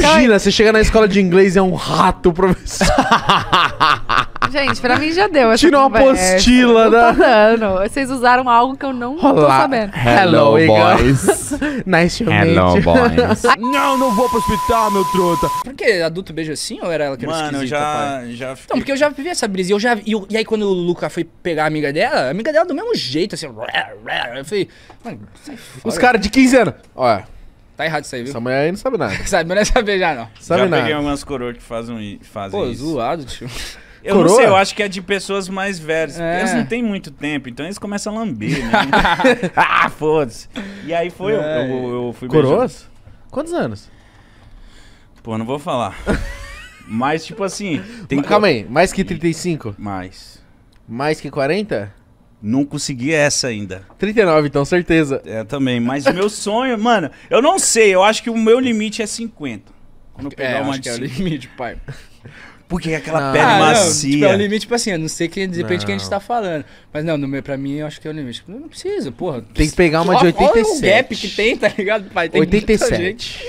Imagina, então, você chega na escola de inglês e é um rato, professor. Gente, pra mim já deu. Essa Tirou uma apostila, né? Dando. Vocês usaram algo que eu não Olá. tô sabendo. Hello, Hello boys. nice to Hello, meet you. boys. não, não vou pro hospital, meu truta. Por que adulto beija assim ou era ela que era Mano, esquisita, já, pai? já então, fiquei... Não, porque eu já vivi essa brisa. E, eu já, e, eu, e aí quando o Luca foi pegar a amiga dela, a amiga dela do mesmo jeito, assim... Eu falei... Mano, sai fora. Os caras de 15 anos. Olha... Tá errado isso aí, viu? Essa mulher aí não sabe nada. sabe, não é saber já, não. Sabe já nada. peguei algumas coroas que fazem, fazem Pô, isso. Pô, zoado, tio. Eu Coroa? não sei, eu acho que é de pessoas mais velhas. É. Eles não têm muito tempo, então eles começam a lamber, né? ah, foda-se. E aí foi, é. eu, eu, eu fui Coroas? Beijando. Quantos anos? Pô, não vou falar. Mas, tipo assim... Tem Calma aí, mais que 35? Mais. Mais que 40? Não consegui essa ainda. 39, então, certeza. É, também. Mas o meu sonho, mano, eu não sei. Eu acho que o meu limite é 50. Quando eu é, pegar é, uma de acho que é o limite, pai. Porque é aquela não. pele ah, macia. Não, tipo, é o limite, tipo assim, eu não sei que depende de quem a gente tá falando. Mas não, no meu, pra mim, eu acho que é o limite. Não, não precisa, porra. Tem que pegar uma de 87. Olha o gap que tem, tá ligado, pai? Tem 87.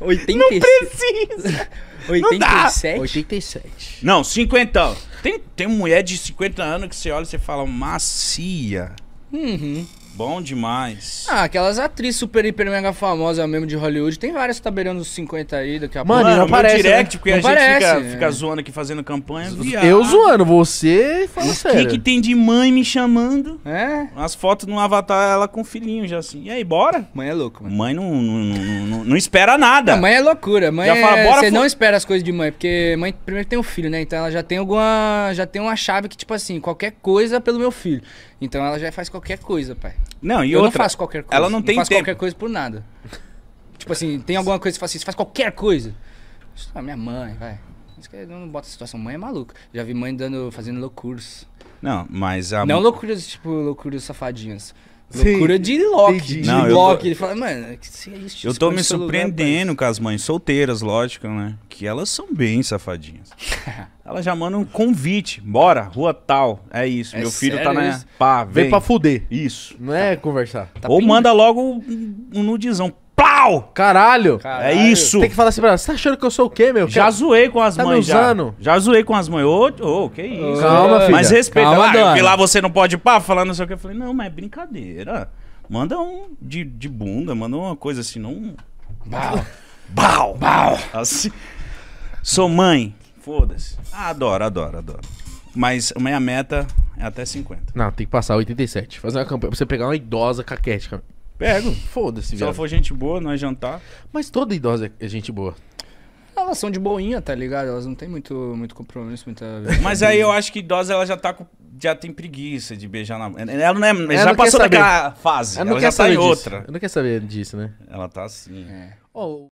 87. Não precisa. 87? Não dá. 87. Não, 50. Tem, tem mulher de 50 anos que você olha e você fala, macia. Uhum. Bom demais. Ah, aquelas atrizes super, hiper, mega famosas mesmo de Hollywood. Tem várias que tá beirando os 50 aí daqui a pouco. Mano, não aparece. direct, né? porque não a parece, gente fica, fica é. zoando aqui fazendo campanha. Viado. Eu zoando, você fala o sério. O que, que tem de mãe me chamando? É. As fotos no Avatar, ela com filhinho já assim. E aí, bora? Mãe é louco, mano. Mãe não, não, não, não, não espera nada. Não, mãe é loucura. Mãe já é... fala, bora. Você não espera as coisas de mãe, porque mãe primeiro tem o um filho, né? Então ela já tem alguma. Já tem uma chave que, tipo assim, qualquer coisa pelo meu filho. Então ela já faz qualquer coisa, pai. Não, e eu outra, não faço qualquer coisa. Ela não, não tem faço tempo. qualquer coisa por nada. tipo assim, tem alguma coisa que você faz assim, você faz qualquer coisa. Ah, minha mãe, vai. Não bota a situação. Mãe é maluca. Já vi mãe dando, fazendo loucuras. Não, mas a... Não loucuras, tipo, loucuras safadinhas. Loucura Sim. de Loki. De não, Loki. Tô... Ele fala, mano, é que se existe Eu tô me surpreendendo lugar, com as mães solteiras, lógico, né? Que elas são bem safadinhas. elas já mandam um convite. Bora, rua tal. É isso. É meu filho tá na. Pá, vem. vem pra fuder. Isso. Não é tá. conversar. Tá Ou pinga. manda logo um nudizão pau! Caralho! Caralho. É isso! Tem que falar assim pra ela, você tá achando que eu sou o quê, meu? Já zoei com as Tá mães. já. usando? já zoei com as mães. Ô, ô, que isso. Calma, filha. Mas respeita. Calma, ah, lá você não pode pá, falar não sei o que. Eu falei, não, mas é brincadeira. Manda um de, de bunda, manda uma coisa assim, não. Bau! Bau! Bau! Assim. Sou mãe. Foda-se. adoro, adoro, adoro. Mas minha meta é até 50. Não, tem que passar 87. Fazer uma campanha pra você pegar uma idosa caquética. Pego, foda-se. Se ela for gente boa, nós é jantar. Mas toda idosa é gente boa. Elas são de boinha, tá ligado? Elas não têm muito, muito compromisso, muita. Mas aí eu acho que idosa ela já tá com, já tem preguiça de beijar na. Ela não é. Ela já não passou daquela fase. Ela, não ela quer já saber tá em disso. outra. Eu não quer saber disso, né? Ela tá assim. É. Oh.